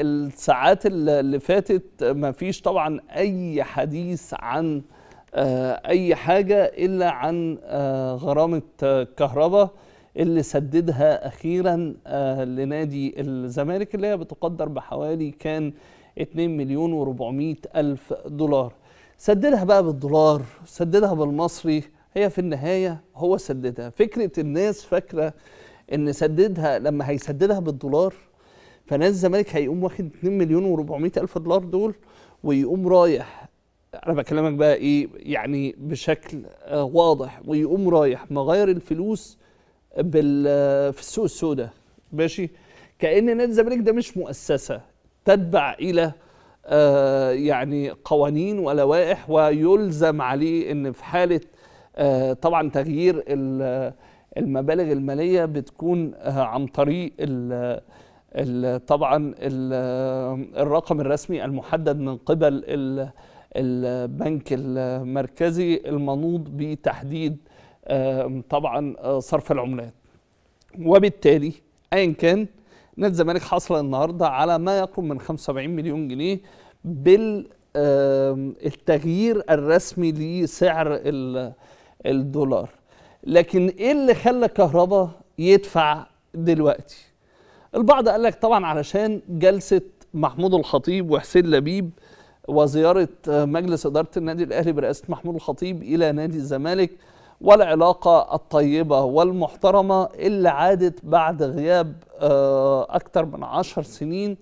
الساعات اللي فاتت ما فيش طبعا اي حديث عن آه، اي حاجه الا عن آه، غرامه آه، كهرباء اللي سددها اخيرا لنادي الزمالك اللي هي بتقدر بحوالي كان 2 مليون و400 الف دولار سددها بقى بالدولار سددها بالمصري هي في النهايه هو سددها فكره الناس فاكره ان سددها لما هيسددها بالدولار فنادي الزمالك هيقوم واخد 2 مليون و400 الف دولار دول ويقوم رايح انا بكلمك بقى ايه يعني بشكل آه واضح ويقوم رايح مغير الفلوس بال آه، في السوق السوداء ماشي كان نادي الزمالك ده مش مؤسسه تتبع الى آه يعني قوانين ولوائح ويلزم عليه ان في حاله آه طبعا تغيير آه، المبالغ الماليه بتكون آه، عن طريق طبعا الرقم الرسمي المحدد من قبل البنك المركزي المنوط بتحديد طبعا آه، صرف العملات وبالتالي ايا كان نادي الزمالك حصل النهارده على ما يقرب من 75 مليون جنيه بالتغيير الرسمي لسعر الدولار لكن ايه اللي خلى كهربا يدفع دلوقتي البعض قال لك طبعا علشان جلسه محمود الخطيب وحسين لبيب وزياره مجلس اداره النادي الاهلي برئاسه محمود الخطيب الى نادي الزمالك والعلاقه الطيبه والمحترمه اللي عادت بعد غياب آه، اكثر من عشر سنين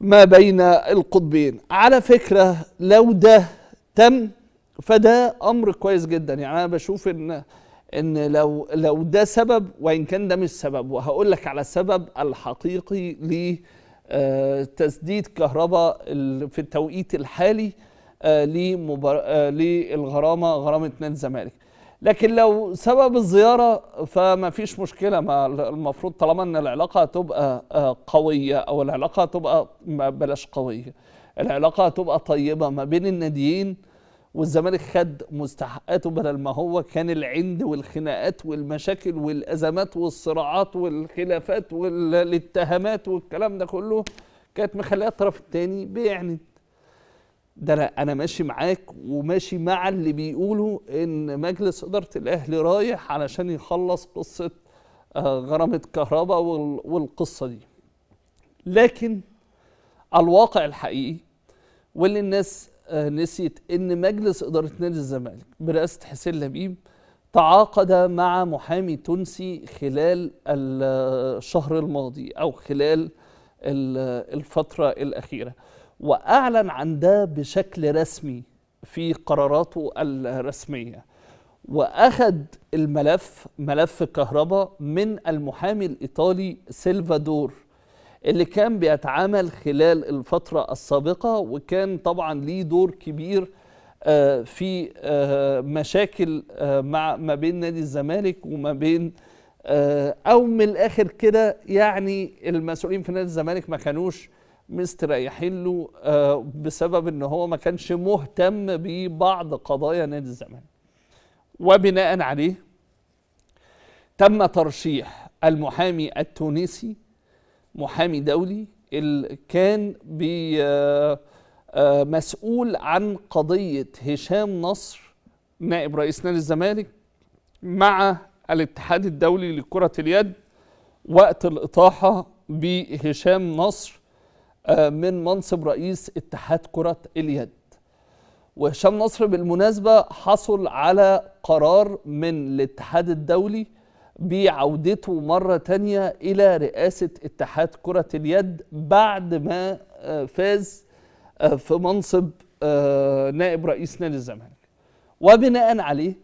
ما بين القطبين على فكره لو ده تم فده امر كويس جدا يعني انا بشوف ان ان لو لو ده سبب وان كان ده مش سبب وهقول لك على السبب الحقيقي لتسديد آه، كهرباء في التوقيت الحالي آه، للغرامه آه، غرامه نادي الزمالك لكن لو سبب الزيارة فما فيش مشكلة ما المفروض طالما ان العلاقة تبقى قوية او العلاقة تبقى بلاش قوية العلاقة تبقى طيبة ما بين الناديين والزمالك خد مستحقاته بدل ما هو كان العند والخناقات والمشاكل والازمات والصراعات والخلافات والاتهامات والكلام ده كله كانت مخليه الطرف الثاني بيعند ده انا انا ماشي معاك وماشي مع اللي بيقولوا ان مجلس اداره الاهلي رايح علشان يخلص قصه آه، غرامه كهرباء والقصه دي لكن الواقع الحقيقي واللي الناس آه، نسيت ان مجلس اداره نادي الزمالك برئاسه حسين لبيب تعاقد مع محامي تونسي خلال الشهر الماضي او خلال الفتره الاخيره واعلن عن ده بشكل رسمي في قراراته الرسميه واخذ الملف ملف الكهرباء من المحامي الايطالي سيلفادور اللي كان بيتعامل خلال الفترة السابقة وكان طبعا ليه دور كبير آه، في آه، مشاكل آه، مع ما بين نادي الزمالك وما بين او من الاخر كده يعني المسؤولين في نادي الزمالك ما كانوش مستريحين له بسبب ان هو ما كانش مهتم ببعض قضايا نادي الزمالك وبناء عليه تم ترشيح المحامي التونسي محامي دولي اللي كان بي آه، آه، مسؤول عن قضية هشام نصر نائب رئيس نادي الزمالك مع الاتحاد الدولي لكرة اليد وقت الإطاحة بهشام نصر آه، من منصب رئيس اتحاد كرة اليد وهشام نصر بالمناسبة حصل على قرار من الاتحاد الدولي بعودته مرة تانية إلى رئاسة اتحاد كرة اليد بعد ما آه، فاز آه، في منصب آه، نائب رئيس نادي الزمالك وبناء عليه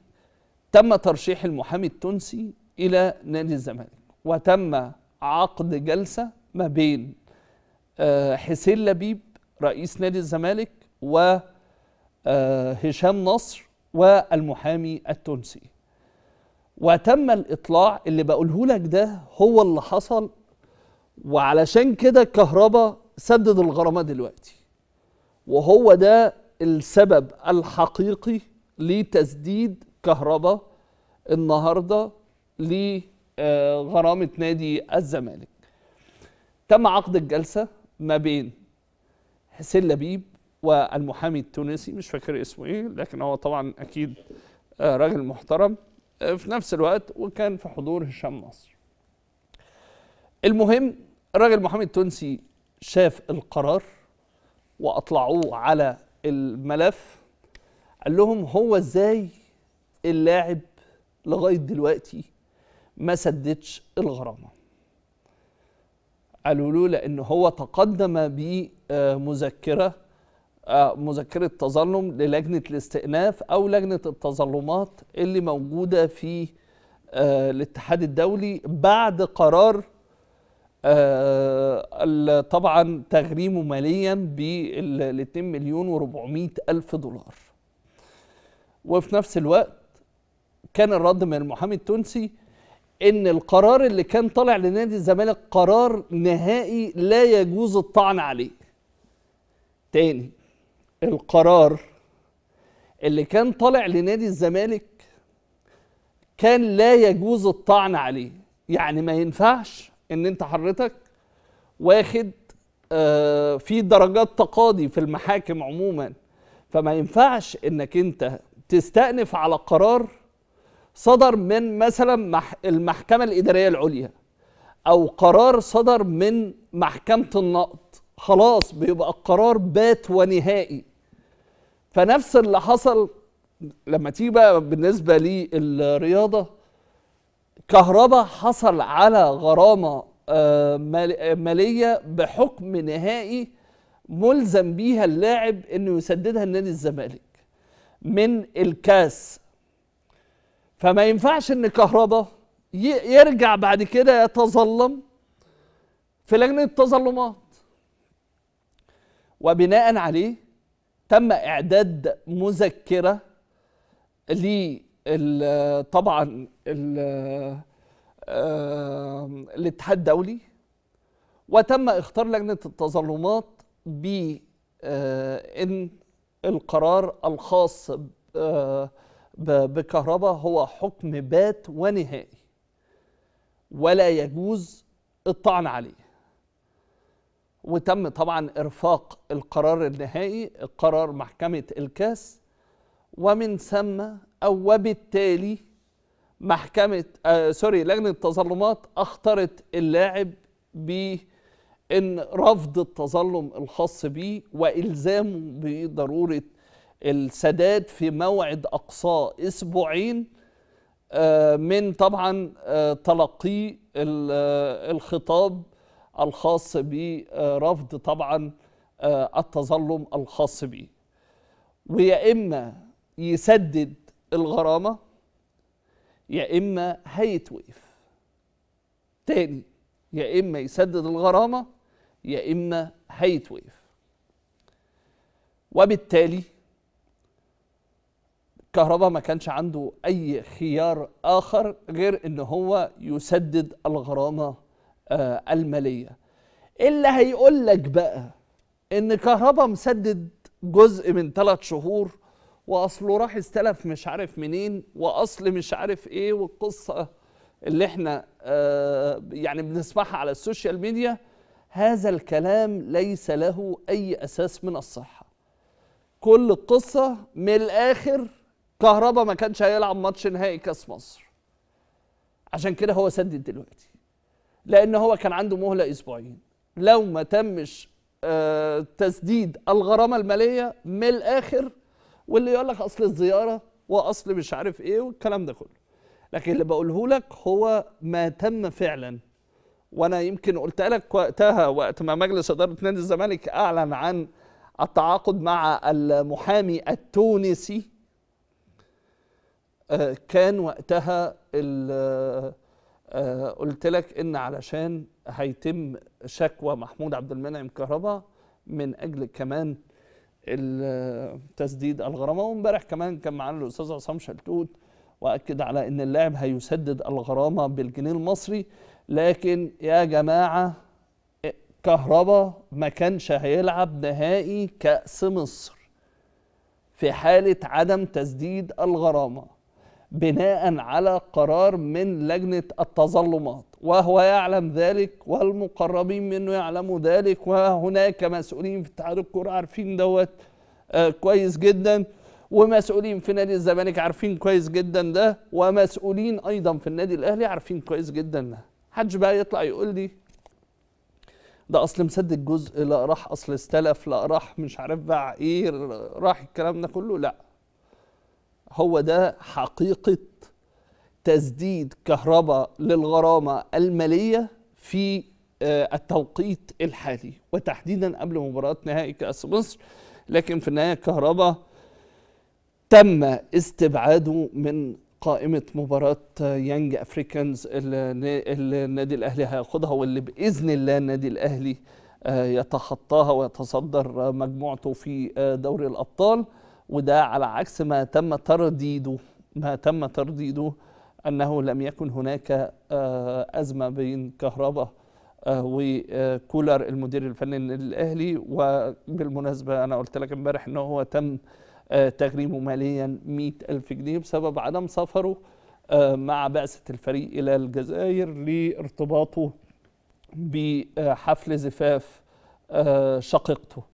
تم ترشيح المحامي التونسي إلى نادي الزمالك وتم عقد جلسة ما بين حسين لبيب رئيس نادي الزمالك وهشام نصر والمحامي التونسي وتم الاطلاع اللي بقوله لك ده هو اللي حصل وعلشان كده الكهرباء سدد الغرامه دلوقتي وهو ده السبب الحقيقي لتسديد كهرباء النهارده لغرامه آه، نادي الزمالك تم عقد الجلسه ما بين حسين لبيب والمحامي التونسي مش فاكر اسمه ايه لكن هو طبعا اكيد آه، راجل محترم في نفس الوقت وكان في حضور هشام نصر المهم الراجل محمد التونسي شاف القرار واطلعوه على الملف قال لهم هو ازاي اللاعب لغايه دلوقتي ما سددش الغرامه قالوا له لان هو تقدم بمذكره آه، مذكرة تظلم للجنة الاستئناف أو لجنة التظلمات اللي موجودة في آه، الاتحاد الدولي بعد قرار آه، طبعا تغريمه ماليا بال 2 مليون و400 ألف دولار وفي نفس الوقت كان الرد من المحامي التونسي ان القرار اللي كان طالع لنادي الزمالك قرار نهائي لا يجوز الطعن عليه تاني القرار اللي كان طالع لنادي الزمالك كان لا يجوز الطعن عليه يعني ما ينفعش ان انت حضرتك واخد آه، في درجات تقاضي في المحاكم عموما فما ينفعش انك انت تستأنف على قرار صدر من مثلا المحكمة الإدارية العليا أو قرار صدر من محكمة النقد خلاص بيبقى القرار بات ونهائي فنفس اللي حصل لما تيجي بقى بالنسبه للرياضه كهربا حصل على غرامه آه، ماليه بحكم نهائي ملزم بيها اللاعب انه يسددها لنادي الزمالك من الكاس فما ينفعش ان كهربا يرجع بعد كده يتظلم في لجنه التظلمات وبناء عليه تم اعداد مذكره ل طبعا الاتحاد الدولي وتم اختار لجنه التظلمات بان آه، القرار الخاص آه، بكهرباء هو حكم بات ونهائي ولا يجوز الطعن عليه وتم طبعا إرفاق القرار النهائي قرار محكمة الكاس ومن ثم أو وبالتالي محكمة آه سوري لجنة التظلمات اختارت اللاعب ب ان رفض التظلم الخاص به والزامه بضروره السداد في موعد اقصى اسبوعين آه، من طبعا آه، تلقي آه، الخطاب الخاص برفض طبعا آه، التظلم الخاص به ويا إما يسدد الغرامة يا إما هيتوقف تاني يا إما يسدد الغرامة يا إما هيتوقف وبالتالي كهربا ما كانش عنده أي خيار آخر غير إن هو يسدد الغرامة آه، الماليه اللي هيقول لك بقى ان كهربا مسدد جزء من ثلاث شهور واصله راح استلف مش عارف منين واصل مش عارف ايه والقصه اللي احنا آه، يعني بنسمعها على السوشيال ميديا هذا الكلام ليس له اي اساس من الصحه كل القصه من الاخر كهربا ما كانش هيلعب ماتش نهائي كاس مصر عشان كده هو سدد دلوقتي لان هو كان عنده مهله اسبوعين لو ما تمش آه، تسديد الغرامه الماليه من الاخر واللي يقول لك اصل الزياره واصل مش عارف ايه والكلام ده كله لكن اللي بقوله لك هو ما تم فعلا وانا يمكن قلت لك وقتها وقت ما مجلس اداره نادي الزمالك اعلن عن التعاقد مع المحامي التونسي آه، كان وقتها آه، قلت لك ان علشان هيتم شكوى محمود عبد المنعم كهربا من اجل كمان تسديد الغرامه وامبارح كمان كان معانا الاستاذ عصام شلتوت واكد على ان اللاعب هيسدد الغرامه بالجنيه المصري لكن يا جماعه كهربا ما كانش هيلعب نهائي كاس مصر في حاله عدم تسديد الغرامه بناء على قرار من لجنه التظلمات وهو يعلم ذلك والمقربين منه يعلموا ذلك وهناك مسؤولين في اتحاد الكوره عارفين دوت آه، كويس جدا ومسؤولين في نادي الزمالك عارفين كويس جدا ده ومسؤولين ايضا في النادي الاهلي عارفين كويس جدا ده حدش بقى يطلع يقول لي ده اصل مسدد جزء لا راح اصل استلف لا راح مش عارف بقى ايه راح الكلام ده كله لا هو ده حقيقة تسديد كهرباء للغرامة المالية في آه، التوقيت الحالي وتحديدا قبل مباراة نهائي كأس مصر لكن في النهاية كهرباء تم استبعاده من قائمة مباراة يانج أفريكانز اللي النادي الأهلي هياخدها واللي بإذن الله النادي الأهلي آه، يتخطاها ويتصدر مجموعته في آه، دوري الأبطال وده على عكس ما تم ترديده ما تم ترديده انه لم يكن هناك آه، ازمه بين كهرباء آه، وكولر المدير الفني للاهلي وبالمناسبه انا قلت لك امبارح ان هو تم آه، تغريمه ماليا 100 ألف جنيه بسبب عدم سفره مع بعثة الفريق إلى الجزائر لارتباطه بحفل زفاف شقيقته